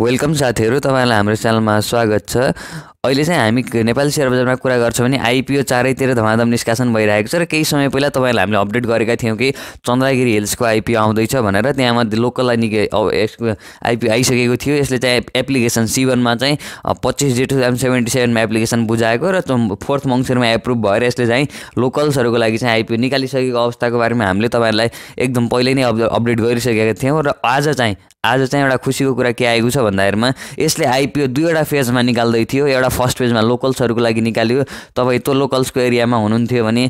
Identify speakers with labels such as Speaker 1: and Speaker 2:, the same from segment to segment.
Speaker 1: welcome साथीहरू तपाईँहरूलाई हाम्रो च्यानलमा स्वागत छ अहिले चाहिँ हामी नेपाली सेयर बजारमा कुरा गर्छौँ भने आइपिओ चारैतिर धमाधम निष्कासन भइरहेको छ र केही समय पहिला तपाईँहरूलाई हामीले अपडेट गरेका थियौँ कि चन्द्रगिरी हिल्सको आइपिओ आउँदैछ भनेर त्यहाँमा लोकललाई निकै यसको आइपिओ आइसकेको थियो यसले चाहिँ एप्लिकेसन सिभनमा चाहिँ पच्चिस जे टु थाउजन्ड सेभेन्टी सेभेनमा एप्लिकेसन बुझाएको र फोर्थ मङ्सिरमा एप्रुभ भएर यसले चाहिँ लोकल्सहरूको लागि चाहिँ आइपिओ निकालिसकेको अवस्थाको बारेमा हामीले तपाईँहरूलाई एकदम पहिल्यै नै अपडेट गरिसकेका थियौँ र आज चाहिँ आज चाहिँ एउटा खुसीको कुरा के आएको छ भन्दाखेरिमा यसले आइपिओ दुईवटा फेजमा निकाल्दै थियो एउटा फर्स्ट फेजमा लोकल्सहरूको लागि निकाल्यो तपाईँ त्यो लोकल्सको एरियामा हुनुहुन्थ्यो भने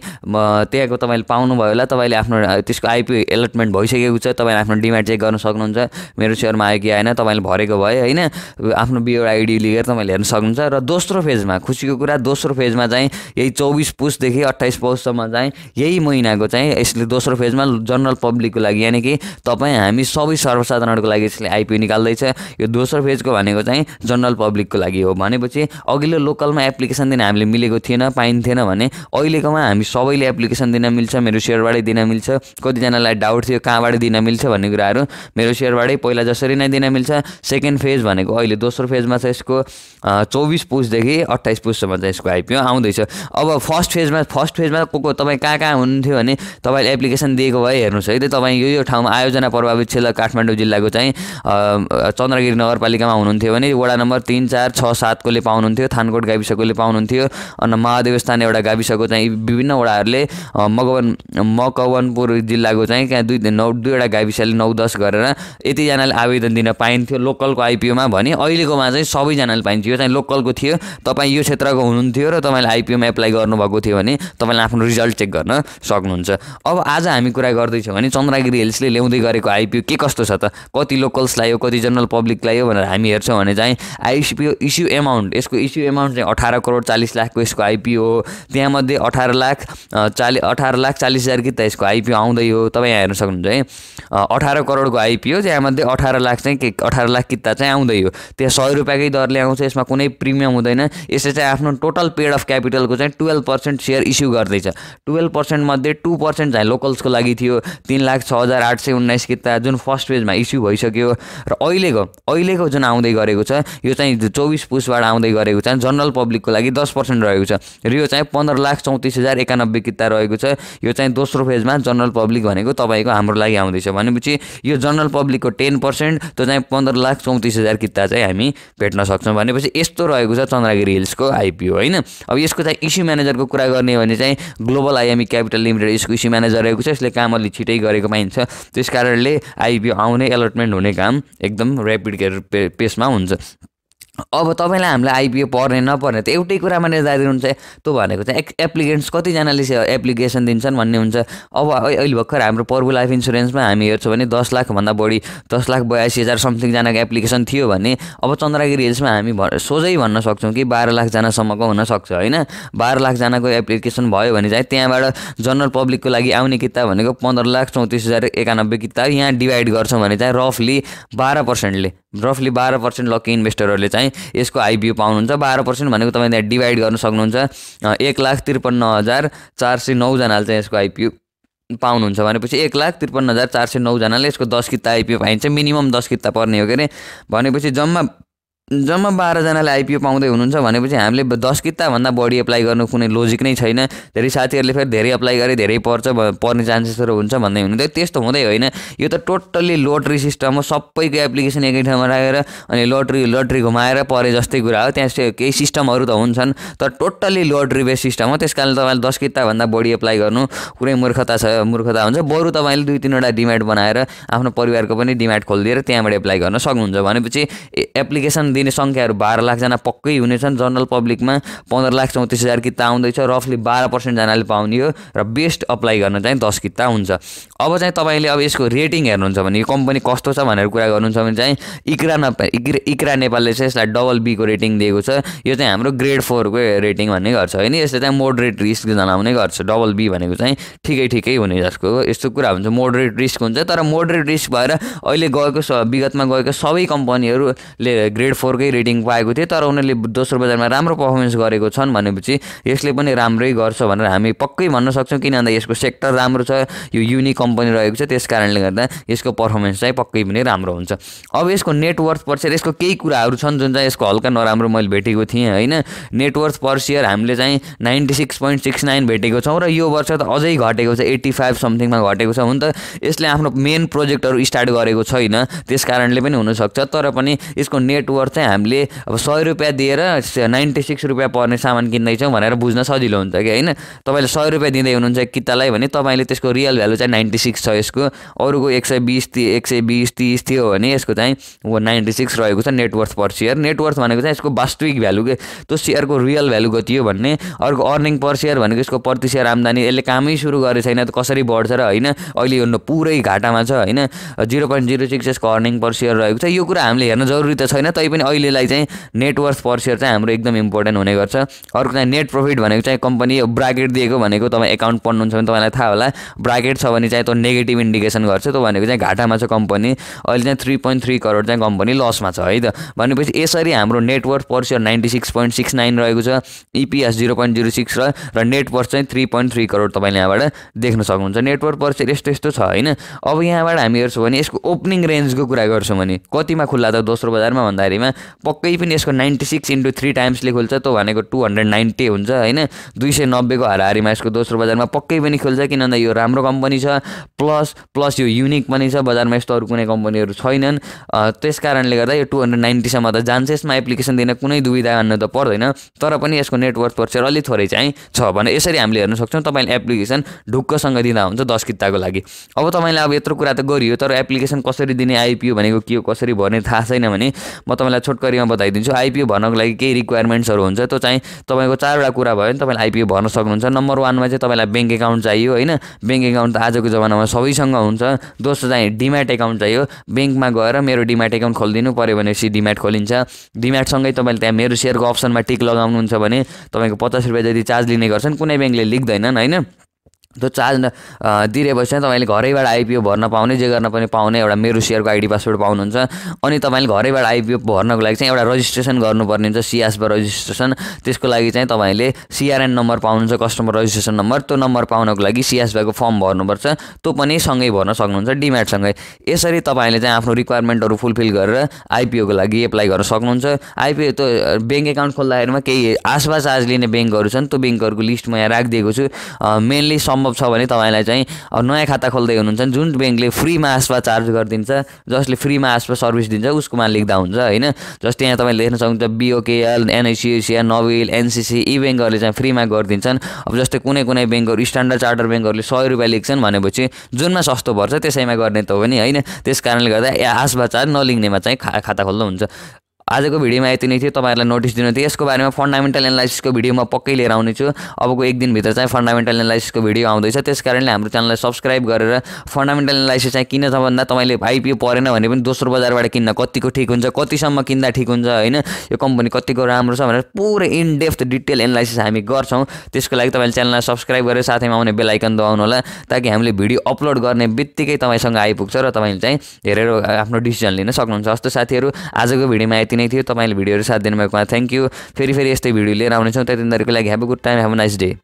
Speaker 1: त्यहाँको तपाईँले पाउनुभयो होला तपाईँले आफ्नो त्यसको आइपिओ एलटमेन्ट भइसकेको छ तपाईँले आफ्नो डिमान्ड चेक गर्न सक्नुहुन्छ मेरो सेयरमा आयो कि आएन तपाईँले भरेको भए होइन आफ्नो बिओ आइडी लिएर तपाईँले हेर्न सक्नुहुन्छ र दोस्रो फेजमा खुसीको कुरा दोस्रो फेजमा चाहिँ यही चौबिस पुसदेखि अट्ठाइस पुससम्म चाहिँ यही महिनाको चाहिँ यसले दोस्रो फेजमा जनरल पब्लिकको लागि यानि कि तपाईँ हामी सबै सर्वसाधारणको लागि फेजले आइपिओ निकाल्दैछ यो दोस्रो फेजको भनेको चाहिँ जनरल पब्लिकको लागि हो भनेपछि अघिल्लो लोकलमा एप्लिकेसन दिन हामीले मिलेको थिएन पाइन्थेन भने अहिलेकोमा हामी सबैले एप्लिकेसन दिन मिल्छ मेरो सेयरबाटै दिन मिल्छ कतिजनालाई डाउट थियो कहाँबाट दिन मिल्छ भन्ने कुराहरू मेरो सेयरबाटै पहिला जसरी नै दिन मिल्छ सेकेन्ड फेज भनेको अहिले दोस्रो फेजमा छ यसको चौबिस पुसदेखि अट्ठाइस पुससम्म चाहिँ यसको आइपिओ आउँदैछ अब फर्स्ट फेजमा फर्स्ट फेजमा को को तपाईँ कहाँ कहाँ हुनुहुन्थ्यो भने तपाईँले एप्लिकेसन दिएको भए हेर्नुहोस् है त तपाईँ यो यो ठाउँमा आयोजना प्रभावित क्षेत्र काठमाडौँ जिल्लाको चाहिँ चाहिँ चन्द्रगिरी नगरपालिकामा हुनुहुन्थ्यो भने वडा नम्बर तिन चार छ सातकोले पाउनुहुन्थ्यो थानकोट गाविसकोले पाउनुहुन्थ्यो अनि महादेवस्थान एउटा गाविसको चाहिँ विभिन्न वडाहरूले मकवन मकवनपुर जिल्लाको चाहिँ कहाँ दुई नौ दुईवटा गाविसले नौ दस गरेर यतिजनाले आवेदन दिन पाइन्थ्यो लोकलको आइपिओमा भने अहिलेकोमा चाहिँ सबैजनाले पाइन्थ्यो यो चाहिँ लोकलको थियो तपाईँ यो क्षेत्रको हुनुहुन्थ्यो र तपाईँले आइपिओमा एप्लाई गर्नुभएको थियो भने तपाईँले आफ्नो रिजल्ट चेक गर्न सक्नुहुन्छ अब आज हामी कुरा गर्दैछौँ भने चन्द्रगिरी हिल्सले ल्याउँदै गरेको आइपिओ के कस्तो छ त कति कति लोकल्स कति जनरल पब्लिक हो भनेर हामी हेर्छौँ भने चाहिँ आइसिपिओ इस्यु एमाउन्ट यसको इस्यु एमाउन्ट चाहिँ अठार करोड चालिस लाखको यसको आइपिओ हो त्यहाँमध्ये अठार लाख चालि अठार लाख चालिस हजार कि त यसको आइपिओ आउँदै हो तपाईँ यहाँ हेर्न सक्नुहुन्छ है अठार करोडको आइपिओ त्यहाँमध्ये अठार लाख चाहिँ के अठार लाख किता चाहिँ आउँदै हो त्यहाँ सय रुपियाँकै दरले आउँछ यसमा कुनै प्रिमियम हुँदैन यसले चाहिँ आफ्नो टोटल पेड अफ क्यापिटलको चाहिँ टुवेल्भ पर्सेन्ट सेयर इस्यु गर्दैछ टुवेल्भ पर्सेन्टमध्ये टू पर्सेन्ट चाहिँ लोकल्सको लागि थियो तिन लाख छ हजार आठ सय उन्नाइस किता जुन फर्स्ट पेजमा इस्यु भइसक्यो भइसक्यो र अहिलेको अहिलेको जुन आउँदै गरेको छ यो चाहिँ चौबिस पुसबाट आउँदै गरेको छ जनरल पब्लिकको लागि दस पर्सेन्ट रहेको छ र यो चाहिँ पन्ध्र लाख चौतिस हजार एकानब्बे किता रहेको छ यो चाहिँ दोस्रो फेजमा जनरल पब्लिक भनेको तपाईँको हाम्रो लागि आउँदैछ भनेपछि यो जनरल पब्लिकको टेन पर्सेन्ट त्यो चाहिँ पन्ध्र लाख चौतिस हजार किता चाहिँ हामी भेट्न सक्छौँ भनेपछि यस्तो रहेको छ चन्द्रगिरी हिल्सको आइपिओ होइन अब यसको चाहिँ इस्यु म्यानेजरको कुरा गर्ने हो भने चाहिँ ग्लोबल आइएमई क्यापिटल लिमिटेड यसको इस्यु म्यानेजर रहेको छ यसले काम अलि छिटै गरेको पाइन्छ त्यस कारणले आइपिओ आउने एलोटमेन्ट हुने काम एकदम ऱ्यापिड पेसमा हुन्छ अब तपाईँलाई हामीलाई आइपिओ पर्ने नपर्ने त एउटै कुरामा निर्धारित हुन्छ त्यो भनेको चाहिँ एक् एप्लिकेन्ट्स कतिजनाले एप्लिकेसन दिन्छन् भन्ने हुन्छ अब अहिले भर्खर हाम्रो पर्बु लाइफ इन्सुरेन्समा हामी हेर्छौँ भने दस लाखभन्दा बढी दस लाख बयासी हजार समथिङजनाको एप्लिकेसन थियो भने अब चन्द्रगिरी हिल्समा हामी सोझै भन्न सक्छौँ कि बाह्र लाखजनासम्मको हुनसक्छ होइन बाह्र लाखजनाको एप्लिकेसन भयो भने चाहिँ त्यहाँबाट जनरल पब्लिकको लागि आउने किताब भनेको पन्ध्र लाख चौतिस हजार एकानब्बे किताब यहाँ डिभाइड गर्छौँ भने चाहिँ रफली बाह्र पर्सेन्टले रफली बाह्र पर्सेन्ट लकी इन्भेस्टरहरूले चाहिँ यसको आइबिओ पाउनुहुन्छ बाह्र पर्सेन्ट भनेको तपाईँ त्यहाँ डिभाइड गर्न सक्नुहुन्छ एक लाख त्रिपन्न हजार चार सय नौजनाले चाहिँ यसको आइपियु पाउनुहुन्छ भनेपछि एक लाख त्रिपन्न हजार चार सय नौजनाले यसको दस किता आइपिओ पाइन्छ मिनिमम दस किता पर्ने हो के अरे भनेपछि जम्मा जम्मा बाह्रजनाले आइपिओ पाउँदै हुनुहुन्छ भनेपछि हामीले दस किताभन्दा बढी एप्लाई गर्नु कुनै लोजिक नै छैन धेरै साथीहरूले फेरि धेरै एप्लाई गरे धेरै पर्छ पर्ने चान्सेसहरू हुन्छ भन्दै हुनुहुन्थ्यो त्यस्तो हुँदै होइन यो त टोटल्ली लोट्री सिस्टम हो सबैको एप्लिकेसन एकै ठाउँमा राखेर अनि लोट्री लोट्री घुमाएर परे जस्तै कुरा हो त्यहाँ केही सिस्टमहरू त हुन्छन् तर टोटल्ली लोट्री बेस सिस्टम हो त्यस कारण तपाईँले दस किताभन्दा बढी एप्लाई गर्नु कुनै मूर्खता छ मूर्खता हुन्छ बरु तपाईँले दुई तिनवटा डिमान्ड बनाएर आफ्नो परिवारको पनि डिमान्ड खोलिदिएर त्यहाँबाट एप्लाई गर्न सक्नुहुन्छ भनेपछि एप्लिकेसन दिने सङ्ख्याहरू बाह्र लाखजना पक्कै हुनेछन् जनरल पब्लिकमा पन्ध्र लाख चौतिस हजार किता आउँदैछ रफली बाह्र पर्सेन्टजनाले पाउने हो र बेस्ट अप्लाई गर्न चाहिँ दस किता हुन्छ अब चाहिँ तपाईँले अब यसको रेटिङ हेर्नुहुन्छ भने यो कम्पनी कस्तो छ भनेर कुरा गर्नुहुन्छ भने चाहिँ इक्रा इक्रा नेपालले चाहिँ यसलाई डबल बीको रेटिङ दिएको छ यो चाहिँ हाम्रो ग्रेड फोरको रेटिङ भन्ने गर्छ होइन यसले चाहिँ मोडरेट रिस्क जनाउने गर्छ डबल बी भनेको चाहिँ ठिकै ठिकै हुने जसको यस्तो कुरा हुन्छ मोडरेट रिस्क हुन्छ तर मोडरेट रिस्क भएर अहिले गएको विगतमा गएको सबै कम्पनीहरूले ग्रेड फोर फोरकै रेटिङ पाएको थिएँ तर उनीहरूले दोस्रो बजारमा राम्रो पर्फर्मेन्स गरेको छन् भनेपछि यसले पनि राम्रै गर्छ भनेर हामी पक्कै भन्न सक्छौँ किन भन्दा यसको सेक्टर राम्रो छ यो युनिक कम्पनी रहेको छ त्यस कारणले गर्दा यसको पर्फर्मेन्स चाहिँ पक्कै पनि राम्रो हुन्छ अब यसको नेटवर्थ पर यसको केही कुराहरू छन् जुन चाहिँ यसको हल्का नराम्रो मैले भेटेको थिएँ होइन नेटवर्थ पर सेयर हामीले चाहिँ ninety six point six nine भेटेको छौँ र यो वर्ष त अझै घटेको छ एट्टी फाइभ समथिङमा घटेको छ हुन त यसले आफ्नो मेन प्रोजेक्टहरू स्टार्ट गरेको छैन त्यस कारणले पनि हुनसक्छ तर पनि यसको नेटवर्थ चाहिँ हामीले अब सय रुपियाँ दिएर नाइन्टी सिक्स रुपियाँ पर्ने सामान किन्दैछौँ भनेर बुझ्न सजिलो हुन्छ कि होइन तपाईँले सय रुपियाँ दिँदै हुनुहुन्छ कितालाई भने तपाईँले त्यसको रियल भ्यालु चाहिँ नाइन्टी सिक्स छ यसको अरूको एक सय बिस एक सय बिस तिस थियो भने यसको चाहिँ अब नाइन्टी सिक्स रहेको छ नेटवर्थ पर सेयर नेटवर्थ भनेको चाहिँ यसको वास्तविक भ्यालु के त्यो सेयरको रियल भ्यालु कति हो भन्ने अर्को अर्निङ पर सेयर भनेको यसको प्रति सेयर आम्दानी यसले कामै सुरु गरेको छैन त कसरी बढ्छ र होइन अहिले यो पुरै घाटामा छ होइन जिरो पोइन्ट जिरो सिक्स यसको अर्निङ पर सेयर रहेको छ यो कुरा हामीले हेर्न जरुरी त छैन तैपनि अहिलेलाई चाहिँ नेटवर्क पर सेयर चाहिँ हाम्रो एकदम इम्पोर्टेन्ट हुने गर्छ अर्को चाहिँ नेट प्रफिट भनेको चाहिँ कम्पनी ब्राकेट दिएको भनेको तपाईँ एकाउन्ट पढ्नुहुन्छ भने तपाईँलाई थाहा होला ब्राकेट छ भने चाहिँ त्यो नेगेटिभ इन्डिकेसन गर्छ त्यो भनेको चाहिँ घाटामा छ कम्पनी अहिले चाहिँ थ्री पोइन्ट थ्री करोड चाहिँ कम्पनी लसमा छ है त भनेपछि यसरी हाम्रो network per share ninety six point six nine रहेको छ EPS zero point zero six र र नेटवर्क चाहिँ थ्री पोइन्ट थ्री करोड तपाईँले यहाँबाट देख्न सक्नुहुन्छ नेटवर्क पर सेयर यस्तो यस्तो छ होइन अब यहाँबाट हामी हेर्छौँ भने यसको ओपनिङ रेन्जको कुरा गर्छौँ भने कतिमा खुल्ला त दोस्रो बजारमा भन्दाखेरिमा पक्कै पनि यसको नाइन्टी सिक्स इन्टु थ्री टाइम्सले खोल्छ त भनेको टु हन्ड्रेड नाइन्टी हुन्छ होइन दुई सय नब्बेको हाराहारीमा यसको दोस्रो बजारमा पक्कै पनि खोल्छ किनभने यो राम्रो कम्पनी छ प्लस प्लस यो युनिक पनि छ बजारमा यस्तो अरू कुनै कम्पनीहरू छैनन् त्यस कारणले गर्दा यो टु हन्ड्रेड नाइन्टीसम्म त जान्छ यसमा एप्लिकेसन दिन कुनै दुविधा हान्नु त पर्दैन तर पनि यसको नेटवर्क पर्सेर अलिक थोरै चाहिँ छ भने यसरी हामीले हेर्न सक्छौँ तपाईँले एप्लिकेसन ढुक्कसँग दिँदा हुन्छ दस किताको लागि अब तपाईँलाई अब यत्रो कुरा त गरियो तर एप्लिकेसन कसरी दिने आइपिओ भनेको के हो कसरी भर्ने थाहा छैन भने म तपाईँलाई तपाईँलाई छोटकरीमा बताइदिन्छु आइपिओ भर्नको लागि केही रिक्वायरमेन्ट्सहरू हुन्छ त्यो चाहिँ तपाईँको चारवटा कुरा भयो भने तपाईँले आइपिओ भर्न सक्नुहुन्छ नम्बर वानमा चाहिँ तपाईँलाई ब्याङ्क एकाउन्ट चाहियो होइन ब्याङ्क एकाउन्ट त आजको जमानामा सबैसँग हुन्छ दोस्रो चाहिँ डिम्याट एकाउन्ट चाहियो ब्याङ्कमा गएर मेरो डिम्याट एकाउन्ट खोलिदिनु पऱ्यो भनेपछि डिम्याट खोलिन्छ डिम्याटसँगै तपाईँले त्यहाँ मेरो सेयरको अप्सनमा टिक लगाउनुहुन्छ भने तपाईँको पचास रुपियाँ जति चार्ज लिने गर्छन् कुनै ब्याङ्कले लिक्दैनन् होइन त्यो चार्ज दिइरहेपछि चाहिँ तपाईँले घरैबाट आइपिओ भर्न पाउने जे गर्न पनि पाउने एउटा मेरो सेयरको आइडी पासवर्ड पाउनुहुन्छ अनि तपाईँले घरैबाट आइपिओ भर्नको लागि चाहिँ एउटा रजिस्ट्रेसन गर्नुपर्ने हुन्छ सिआसबाट रजिस्ट्रेसन त्यसको लागि चाहिँ तपाईँले सिआरएन नम्बर पाउनुहुन्छ कस्टमर रजिस्ट्रेसन नम्बर त्यो नम्बर पाउनको लागि सिएसबाको फर्म भर्नुपर्छ त्यो पनि सँगै भर्न सक्नुहुन्छ डिम्याटसँगै यसरी तपाईँले चाहिँ आफ्नो रिक्वायरमेन्टहरू फुलफिल गरेर आइपिओको लागि एप्लाई गर्न सक्नुहुन्छ आइपिओ त्यो ब्याङ्क एकाउन्ट खोल्दाखेरिमा केही आसपास आज लिने ब्याङ्कहरू छन् त्यो ब्याङ्कहरूको लिस्ट म यहाँ राखिदिएको छु मेनली सम्म सम्भव छ भने तपाईँलाई चाहिँ अब नयाँ खाता खोल्दै हुनुहुन्छ जुन ब्याङ्कले फ्रीमा आसपा चार्ज गरिदिन्छ जसले फ्रीमा आसपा सर्भिस दिन्छ उसकोमा लेख्दा हुन्छ होइन जस्तै यहाँ तपाईँले लेख्न सक्नुहुन्छ बिओकेएल एनआइसिएसिया नोवेल एनसिसी यी ब्याङ्कहरूले चाहिँ फ्रीमा गरिदिन्छन् अब जस्तै कुनै कुनै ब्याङ्कहरू स्ट्यान्डर्ड चार्टर ब्याङ्कहरूले सय रुपियाँ लेख्छन् भनेपछि जुनमा सस्तो पर्छ त्यसैमा गर्ने त हो नि होइन त्यस कारणले गर्दा आसपा चार्ज नलिङ्नेमा चाहिँ खाता खोल्दा हुन्छ आजको भिडियोमा यति नै थियो तपाईँहरूलाई नोटिस दिनु थियो यसको बारेमा फन्डामेन्टल एनालाइसिसको भिडियो म पक्कै लिएर आउनेछु अबको एक दिनभित्र चाहिँ फन्डामेन्टल एनालाइसिसको भिडियो आउँदैछ त्यस कारणले हाम्रो च्यानललाई सब्सक्राइब गरेर फन्डामेन्टल एनालाइसिस चाहिँ किन छ भन्दा तपाईँले आइपिओ परेन भने पनि दोस्रो बजारबाट किन्न कतिको ठिक हुन्छ कतिसम्म किन्दा ठिक हुन्छ होइन यो कम्पनी कतिको राम्रो छ भनेर पुरै इन डेप्थ डिटेल एनालाइसिस हामी गर्छौँ त्यसको लागि तपाईँले च्यानललाई सब्सक्राइब गरेर साथैमा आउने बेलाइकन दबाउनु होला ताकि हामीले भिडियो अपलोड गर्ने बित्तिकै तपाईँसँग आइपुग्छ र तपाईँले चाहिँ हेरेर आफ्नो डिसिजन लिन सक्नुहुन्छ जस्तो साथीहरू आजको भिडियोमा यति नै थियो तपाईँले भिडियोहरू साथ दिनुभएकोमा थ्याङ्क यू फेरि फेरि यस्तै भिडियो लिएर आउनेछौँ त्यति तरिको लागि have a good time have a nice day